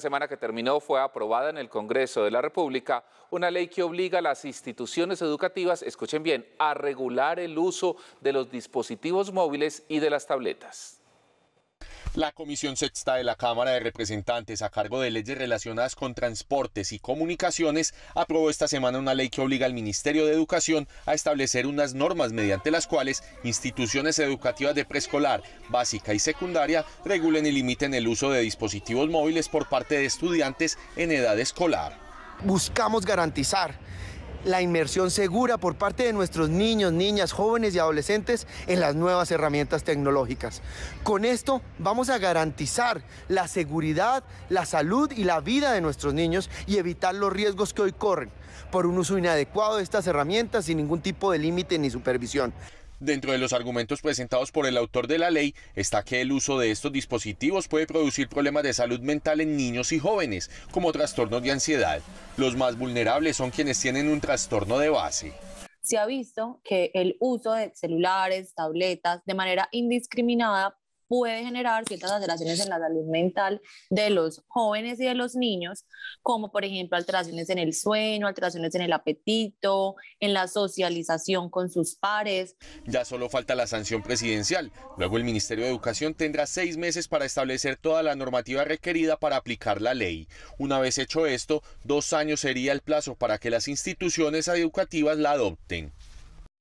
semana que terminó fue aprobada en el Congreso de la República una ley que obliga a las instituciones educativas, escuchen bien, a regular el uso de los dispositivos móviles y de las tabletas. La Comisión Sexta de la Cámara de Representantes, a cargo de leyes relacionadas con transportes y comunicaciones, aprobó esta semana una ley que obliga al Ministerio de Educación a establecer unas normas mediante las cuales instituciones educativas de preescolar, básica y secundaria regulen y limiten el uso de dispositivos móviles por parte de estudiantes en edad escolar. Buscamos garantizar la inmersión segura por parte de nuestros niños, niñas, jóvenes y adolescentes en las nuevas herramientas tecnológicas. Con esto vamos a garantizar la seguridad, la salud y la vida de nuestros niños y evitar los riesgos que hoy corren por un uso inadecuado de estas herramientas sin ningún tipo de límite ni supervisión. Dentro de los argumentos presentados por el autor de la ley está que el uso de estos dispositivos puede producir problemas de salud mental en niños y jóvenes, como trastornos de ansiedad. Los más vulnerables son quienes tienen un trastorno de base se ha visto que el uso de celulares, tabletas, de manera indiscriminada puede generar ciertas alteraciones en la salud mental de los jóvenes y de los niños, como por ejemplo alteraciones en el sueño, alteraciones en el apetito, en la socialización con sus pares. Ya solo falta la sanción presidencial. Luego el Ministerio de Educación tendrá seis meses para establecer toda la normativa requerida para aplicar la ley. Una vez hecho esto, dos años sería el plazo para que las instituciones educativas la adopten.